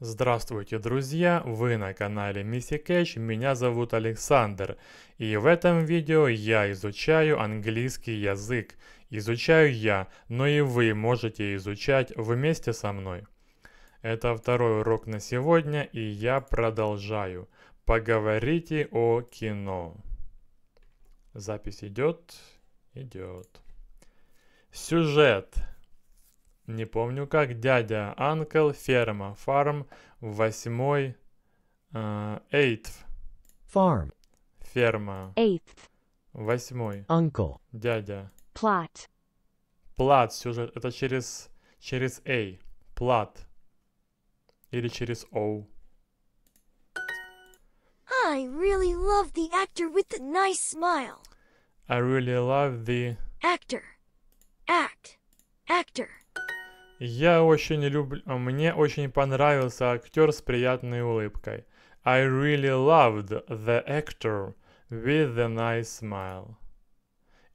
Здравствуйте, друзья! Вы на канале Мисси Кэч, меня зовут Александр. И в этом видео я изучаю английский язык. Изучаю я, но и вы можете изучать вместе со мной. Это второй урок на сегодня, и я продолжаю. Поговорите о кино. Запись идет? Идет. Сюжет не помню как, дядя, анкл, ферма, фарм, восьмой, э, эйтв. Farm. Ферма. Eighth. Восьмой. Uncle. Дядя. Plot. Плат, сюжет, это через, через A. Плат. Или через O. I really love the actor with the nice smile. I really love the... Actor. Act. Actor. Я очень люблю... Мне очень понравился актер с приятной улыбкой. I really loved the actor with a nice smile.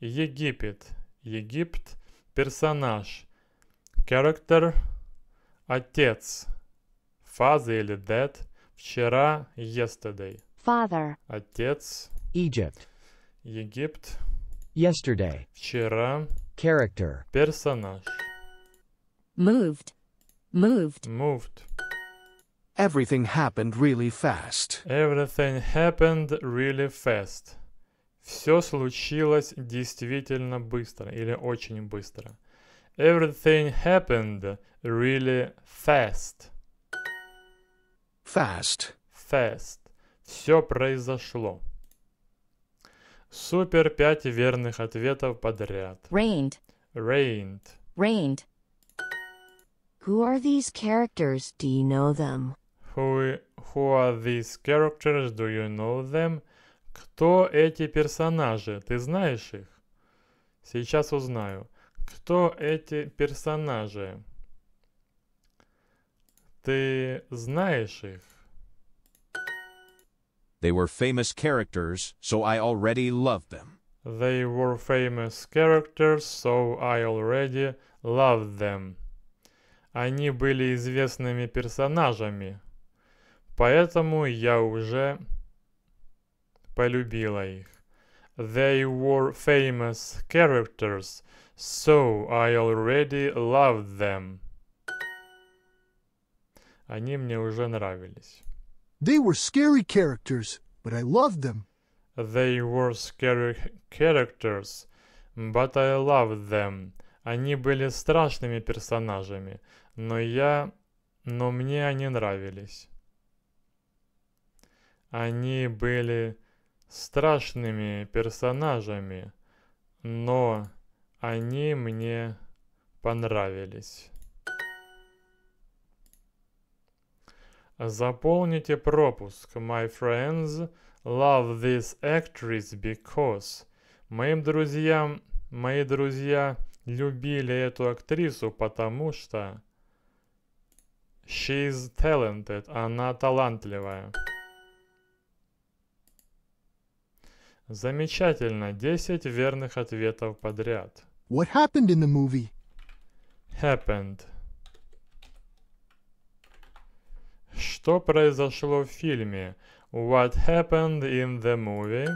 Египет. Египт. Персонаж. Character. Отец. Father или dad. Вчера. Yesterday. Father. Отец. Egypt. Египт. Yesterday. Вчера. Character. Персонаж. Moved. Moved. Moved. Everything happened really fast. Everything happened really fast. Все случилось действительно быстро или очень быстро. Everything happened really fast. Fast. Fast. Все произошло. Супер пять верных ответов подряд. Rained. Rained. Rained. Who are these characters? Do you know them? Who, who are these characters? Do you know them? Кто эти персонажи? Ты знаешь их? Сейчас узнаю. Кто эти персонажи? Ты знаешь их? They were famous characters, so I already loved them. They were famous characters, so I already loved them. Они были известными персонажами, поэтому я уже полюбила их. They were famous characters, so I already loved them. Они мне уже нравились. They were scary characters, but I loved them. They were scary characters, but I loved them. Они были страшными персонажами, но я... но мне они нравились. Они были страшными персонажами, но они мне понравились. Заполните пропуск, my friends. Love this actress because... Моим друзьям... Мои друзья любили эту актрису, потому что... She's talented. Она талантливая. Замечательно. Десять верных ответов подряд. What happened in the movie? Happened. Что произошло в фильме? What happened in the movie?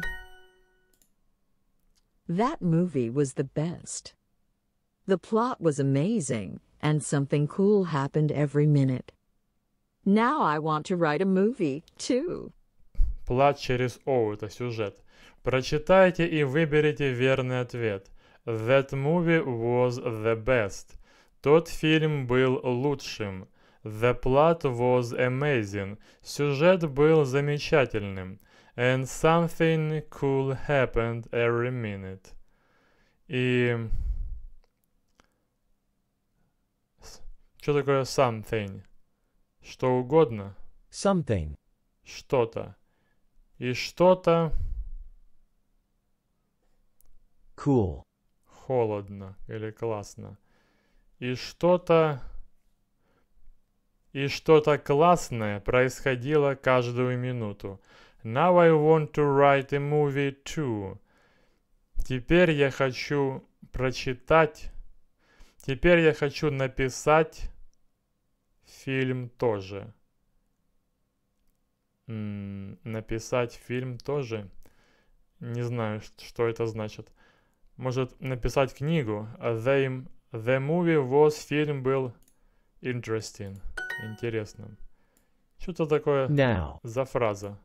That movie was the best. The plot was amazing. and something cool happened every minute. Now I want to write a movie, too. Плат через О – это сюжет. Прочитайте и выберите верный ответ. That movie was the best. Тот фильм был лучшим. The plot was amazing. Сюжет был замечательным. And something cool happened every minute. И Что такое something? Что угодно. Something. Что-то. И что-то... Cool. Холодно или классно. И что-то... И что-то классное происходило каждую минуту. Now I want to write a movie too. Теперь я хочу прочитать. Теперь я хочу написать Фильм тоже. написать фильм тоже? Не знаю, что это значит. Может, написать книгу? А the, the movie was... Фильм был interesting. Интересным. Что то такое Now. за фраза?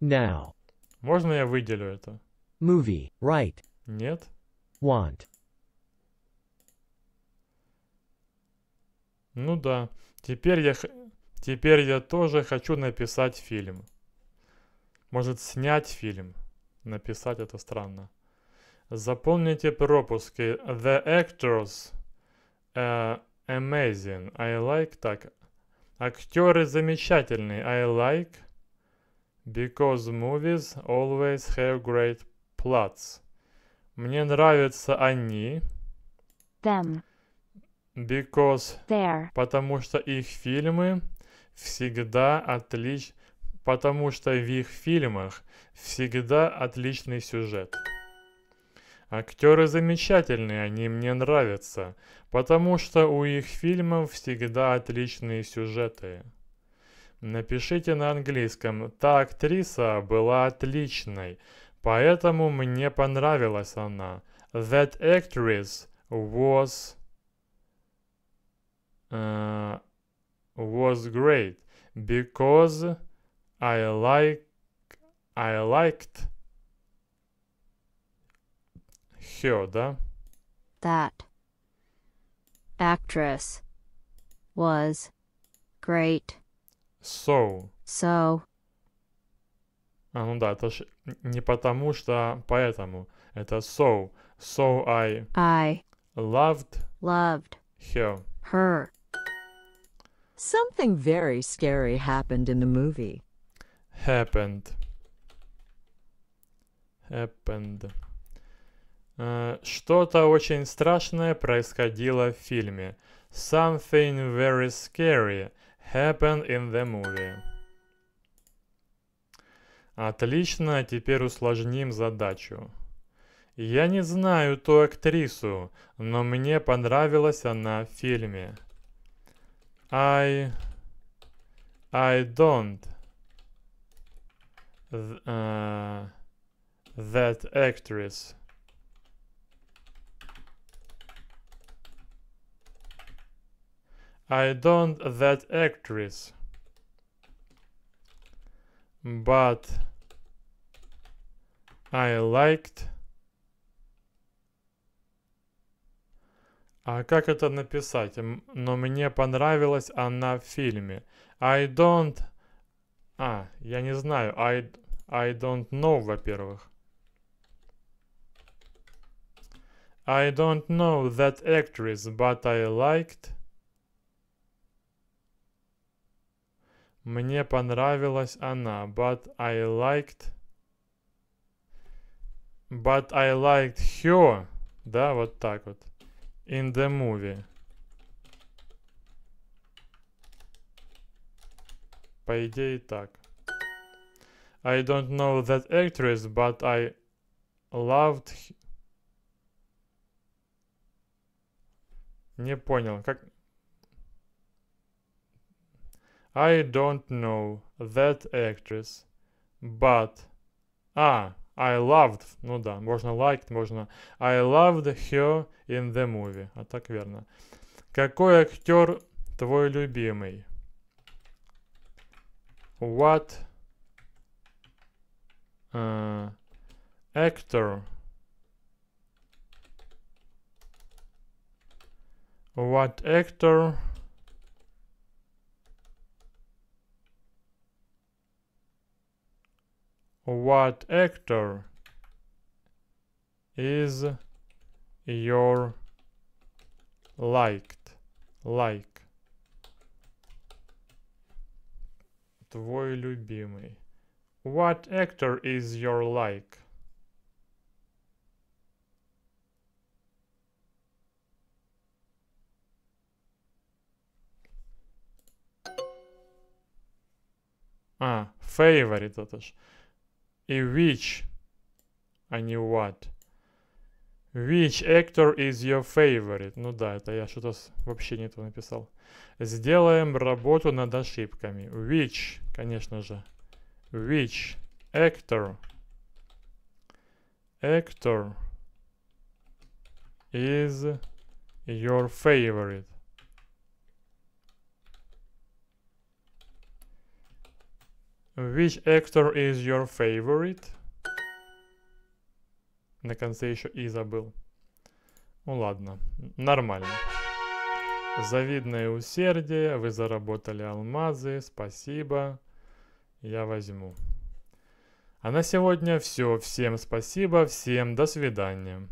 Now. Можно я выделю это? Movie, right. Нет? Want. Ну да, теперь я, теперь я тоже хочу написать фильм. Может, снять фильм? Написать это странно. Заполните пропуски. The actors uh, amazing. I like так. Актеры замечательные. I like because movies always have great plots. Мне нравятся они. Them. Because. There. Потому что их фильмы всегда отлич... Потому что в их фильмах всегда отличный сюжет. Актеры замечательные, они мне нравятся, потому что у их фильмов всегда отличные сюжеты. Напишите на английском, та актриса была отличной, поэтому мне понравилась она. That actress was uh, was great because I like I liked her, да? That actress was great. So. So. А, ну да, это ж не потому, что поэтому. Это so. So I... I... Loved... Loved... Her. Her. Something very scary happened in the movie. Happened. Happened. Uh, Что-то очень страшное происходило в фильме. Something very scary happened in the movie. Отлично, теперь усложним задачу. Я не знаю ту актрису, но мне понравилась она в фильме. I I don't th uh, that actress I don't that actress but I liked А как это написать? Но мне понравилась она в фильме. I don't... А, я не знаю. I, I don't know, во-первых. I don't know that actress, but I liked... Мне понравилась она, but I liked... But I liked her. Да, вот так вот. in the movie. По идее так. I don't know that actress, but I loved... Не понял, как... I don't know that actress, but... А, I loved, ну да, можно liked, можно I loved her in the movie. А так верно. Какой актер твой любимый? What uh, actor? What actor what actor is your liked like твой любимый what actor is your like а favorite это ж и which, а не what. Which actor is your favorite? Ну да, это я что-то вообще не то написал. Сделаем работу над ошибками. Which, конечно же. Which actor? Actor is your favorite? Which actor is your favorite? На конце еще и забыл. Ну ладно, нормально. Завидное усердие, вы заработали алмазы, спасибо. Я возьму. А на сегодня все. Всем спасибо, всем до свидания.